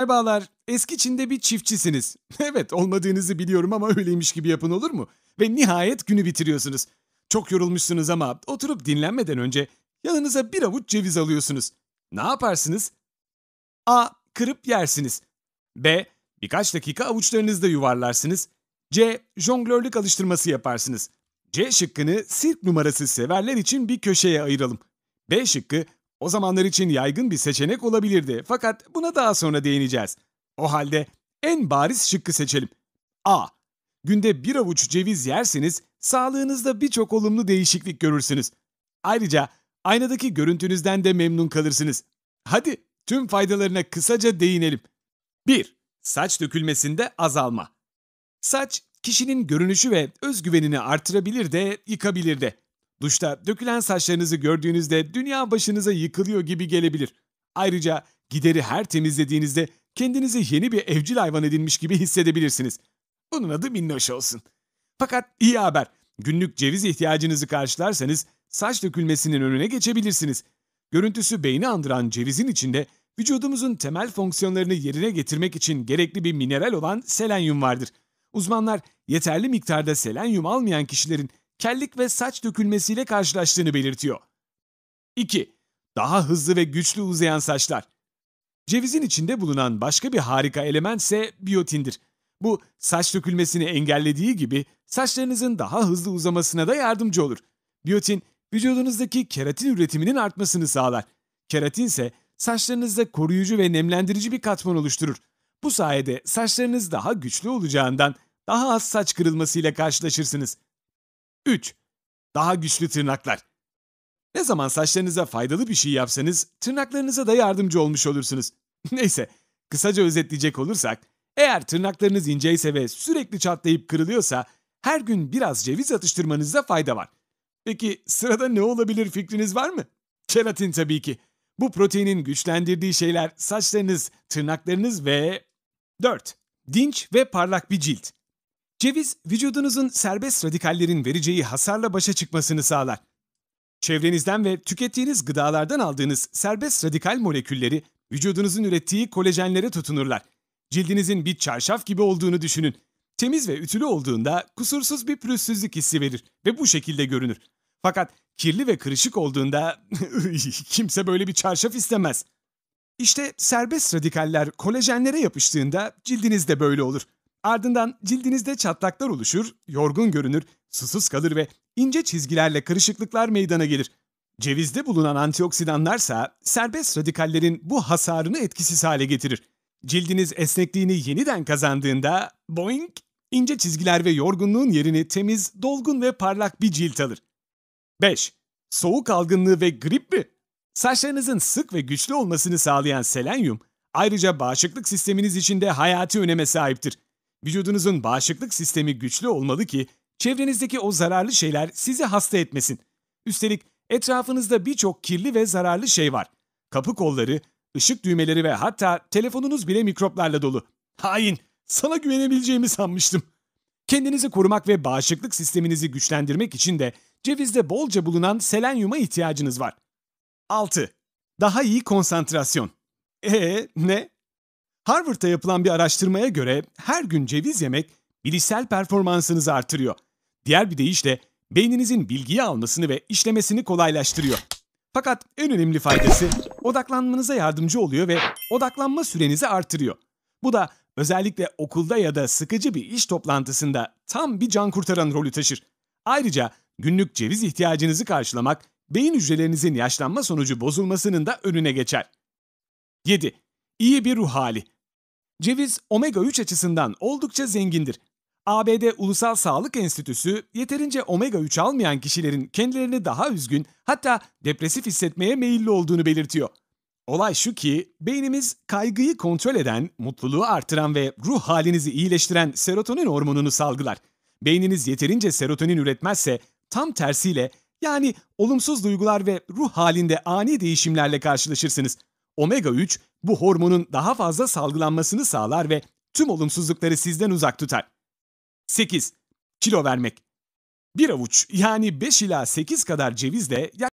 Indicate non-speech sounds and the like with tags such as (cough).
Merhabalar. Eski Çin'de bir çiftçisiniz. (laughs) Evet olmadığınızı biliyorum ama öyleymiş gibi yapın olur mu? Ve nihayet günü bitiriyorsunuz. Çok yorulmuşsunuz ama oturup dinlenmeden önce yanınıza bir avuç ceviz alıyorsunuz. Ne yaparsınız? A. Kırıp yersiniz. B. Birkaç dakika avuçlarınızda yuvarlarsınız. C. Jonglörlük alıştırması yaparsınız. C şıkkını sirk numarası severler için bir köşeye ayıralım. B şıkkı o zamanlar için yaygın bir seçenek olabilirdi fakat buna daha sonra değineceğiz. O halde en bariz şıkkı seçelim. A. Günde bir avuç ceviz yerseniz sağlığınızda birçok olumlu değişiklik görürsünüz. Ayrıca aynadaki görüntünüzden de memnun kalırsınız. Hadi tüm faydalarına kısaca değinelim. 1. Saç dökülmesinde azalma. Saç, kişinin görünüşü ve özgüvenini artırabilir de, yıkabilir de. Duşta dökülen saçlarınızı gördüğünüzde dünya başınıza yıkılıyor gibi gelebilir. Ayrıca gideri her temizlediğinizde kendinizi yeni bir evcil hayvan edinmiş gibi hissedebilirsiniz. Bunun adı minnoş olsun. Fakat iyi haber. Günlük ceviz ihtiyacınızı karşılarsanız saç dökülmesinin önüne geçebilirsiniz. Görüntüsü beyni andıran cevizin içinde vücudumuzun temel fonksiyonlarını yerine getirmek için gerekli bir mineral olan selenyum vardır. Uzmanlar yeterli miktarda selenyum almayan kişilerin kellik ve saç dökülmesiyle karşılaştığını belirtiyor. 2. Daha hızlı ve güçlü uzayan saçlar. Cevizin içinde bulunan başka bir harika element ise biyotindir. Bu saç dökülmesini engellediği gibi saçlarınızın daha hızlı uzamasına da yardımcı olur. Biyotin vücudunuzdaki keratin üretiminin artmasını sağlar. Keratin ise saçlarınızda koruyucu ve nemlendirici bir katman oluşturur. Bu sayede saçlarınız daha güçlü olacağından daha az saç kırılmasıyla karşılaşırsınız. 3. Daha güçlü tırnaklar. Ne zaman saçlarınıza faydalı bir şey yapsanız tırnaklarınıza da yardımcı olmuş olursunuz. (laughs) Neyse, kısaca özetleyecek olursak, eğer tırnaklarınız inceyse ve sürekli çatlayıp kırılıyorsa her gün biraz ceviz atıştırmanızda fayda var. Peki sırada ne olabilir fikriniz var mı? Keratin tabii ki. Bu proteinin güçlendirdiği şeyler saçlarınız, tırnaklarınız ve... 4. Dinç ve parlak bir cilt. Ceviz, vücudunuzun serbest radikallerin vereceği hasarla başa çıkmasını sağlar. Çevrenizden ve tükettiğiniz gıdalardan aldığınız serbest radikal molekülleri vücudunuzun ürettiği kolajenlere tutunurlar. Cildinizin bir çarşaf gibi olduğunu düşünün. Temiz ve ütülü olduğunda kusursuz bir pürüzsüzlük hissi verir ve bu şekilde görünür. Fakat kirli ve kırışık olduğunda (laughs) kimse böyle bir çarşaf istemez. İşte serbest radikaller kolajenlere yapıştığında cildiniz de böyle olur. Ardından cildinizde çatlaklar oluşur, yorgun görünür, susuz kalır ve ince çizgilerle kırışıklıklar meydana gelir. Cevizde bulunan antioksidanlarsa serbest radikallerin bu hasarını etkisiz hale getirir. Cildiniz esnekliğini yeniden kazandığında boing ince çizgiler ve yorgunluğun yerini temiz, dolgun ve parlak bir cilt alır. 5. Soğuk algınlığı ve grip mi? Saçlarınızın sık ve güçlü olmasını sağlayan selenyum, ayrıca bağışıklık sisteminiz için de hayati öneme sahiptir. Vücudunuzun bağışıklık sistemi güçlü olmalı ki çevrenizdeki o zararlı şeyler sizi hasta etmesin. Üstelik etrafınızda birçok kirli ve zararlı şey var. Kapı kolları, ışık düğmeleri ve hatta telefonunuz bile mikroplarla dolu. Hain! Sana güvenebileceğimi sanmıştım. Kendinizi korumak ve bağışıklık sisteminizi güçlendirmek için de cevizde bolca bulunan selenyuma ihtiyacınız var. 6. Daha iyi konsantrasyon. Ee ne? Harvard'da yapılan bir araştırmaya göre her gün ceviz yemek bilişsel performansınızı artırıyor. Diğer bir deyişle beyninizin bilgiyi almasını ve işlemesini kolaylaştırıyor. Fakat en önemli faydası odaklanmanıza yardımcı oluyor ve odaklanma sürenizi artırıyor. Bu da özellikle okulda ya da sıkıcı bir iş toplantısında tam bir can kurtaran rolü taşır. Ayrıca günlük ceviz ihtiyacınızı karşılamak beyin hücrelerinizin yaşlanma sonucu bozulmasının da önüne geçer. 7. İyi bir ruh hali. Ceviz omega 3 açısından oldukça zengindir. ABD Ulusal Sağlık Enstitüsü yeterince omega 3 almayan kişilerin kendilerini daha üzgün hatta depresif hissetmeye meyilli olduğunu belirtiyor. Olay şu ki beynimiz kaygıyı kontrol eden, mutluluğu artıran ve ruh halinizi iyileştiren serotonin hormonunu salgılar. Beyniniz yeterince serotonin üretmezse tam tersiyle yani olumsuz duygular ve ruh halinde ani değişimlerle karşılaşırsınız. Omega 3 bu hormonun daha fazla salgılanmasını sağlar ve tüm olumsuzlukları sizden uzak tutar. 8. Kilo vermek. Bir avuç yani 5 ila 8 kadar cevizle